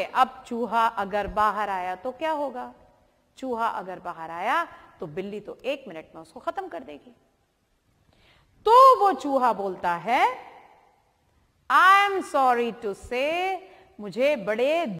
अब चूहा अगर बाहर आया तो क्या होगा चूहा अगर बाहर आया तो बिल्ली तो एक मिनट में उसको खत्म कर देगी तो वो चूहा बोलता है आई एम सॉरी टू से मुझे बड़े